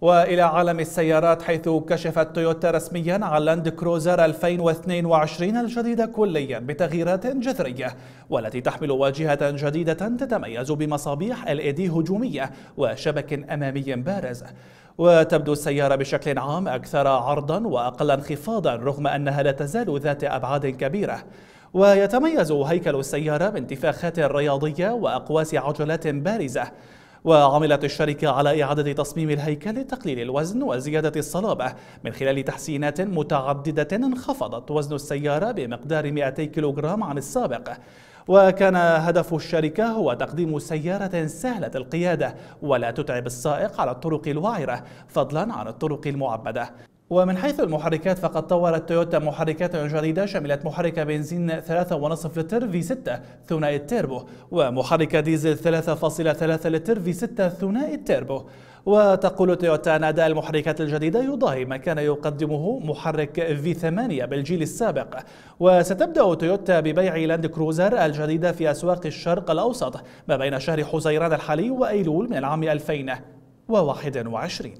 وإلى عالم السيارات حيث كشفت تويوتا رسميا عن لاند كروزر 2022 الجديدة كليا بتغييرات جذرية والتي تحمل واجهة جديدة تتميز بمصابيح LED هجومية وشبك أمامي بارز وتبدو السيارة بشكل عام أكثر عرضا وأقل انخفاضا رغم أنها لا تزال ذات أبعاد كبيرة ويتميز هيكل السيارة بانتفاخات رياضية وأقواس عجلات بارزة وعملت الشركة على إعادة تصميم الهيكل لتقليل الوزن وزيادة الصلابة من خلال تحسينات متعددة انخفضت وزن السيارة بمقدار 200 كيلوغرام عن السابق وكان هدف الشركة هو تقديم سيارة سهلة القيادة ولا تتعب السائق على الطرق الوعرة فضلا عن الطرق المعبدة ومن حيث المحركات فقد طورت تويوتا محركات جديدة شملت محرك بنزين 3.5 لتر في 6 ثنائي التيربو ومحرك ديزل 3.3 لتر في 6 ثنائي التيربو وتقول تويوتا أن أداء المحركات الجديدة يضاهي ما كان يقدمه محرك في 8 بالجيل السابق وستبدأ تويوتا ببيع لاند كروزر الجديدة في أسواق الشرق الأوسط ما بين شهر حزيران الحالي وأيلول من العام 2021